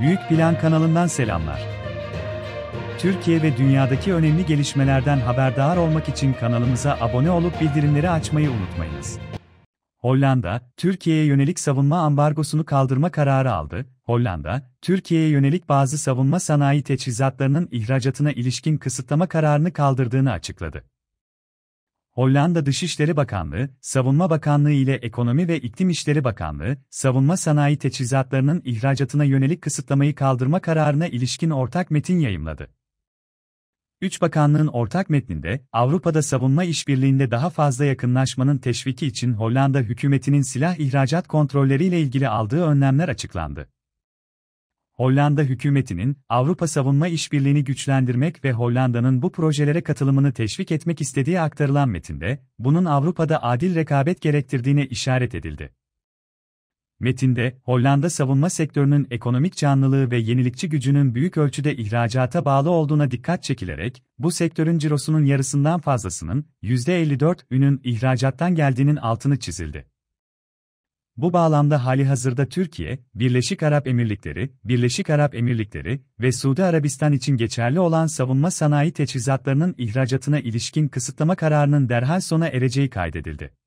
Büyük Plan kanalından selamlar. Türkiye ve dünyadaki önemli gelişmelerden haberdar olmak için kanalımıza abone olup bildirimleri açmayı unutmayınız. Hollanda, Türkiye'ye yönelik savunma ambargosunu kaldırma kararı aldı. Hollanda, Türkiye'ye yönelik bazı savunma sanayi teçhizatlarının ihracatına ilişkin kısıtlama kararını kaldırdığını açıkladı. Hollanda Dışişleri Bakanlığı, Savunma Bakanlığı ile Ekonomi ve İklim İşleri Bakanlığı, savunma sanayi teçhizatlarının ihracatına yönelik kısıtlamayı kaldırma kararına ilişkin ortak metin yayımladı. Üç bakanlığın ortak metninde, Avrupa'da savunma işbirliğinde daha fazla yakınlaşmanın teşviki için Hollanda hükümetinin silah ihracat kontrolleriyle ilgili aldığı önlemler açıklandı. Hollanda hükümetinin Avrupa Savunma İşbirliğini güçlendirmek ve Hollanda'nın bu projelere katılımını teşvik etmek istediği aktarılan metinde, bunun Avrupa'da adil rekabet gerektirdiğine işaret edildi. Metinde, Hollanda savunma sektörünün ekonomik canlılığı ve yenilikçi gücünün büyük ölçüde ihracata bağlı olduğuna dikkat çekilerek, bu sektörün cirosunun yarısından fazlasının, %54 ünün ihracattan geldiğinin altını çizildi. Bu bağlamda hali hazırda Türkiye, Birleşik Arap Emirlikleri, Birleşik Arap Emirlikleri ve Suudi Arabistan için geçerli olan savunma sanayi teçhizatlarının ihracatına ilişkin kısıtlama kararının derhal sona ereceği kaydedildi.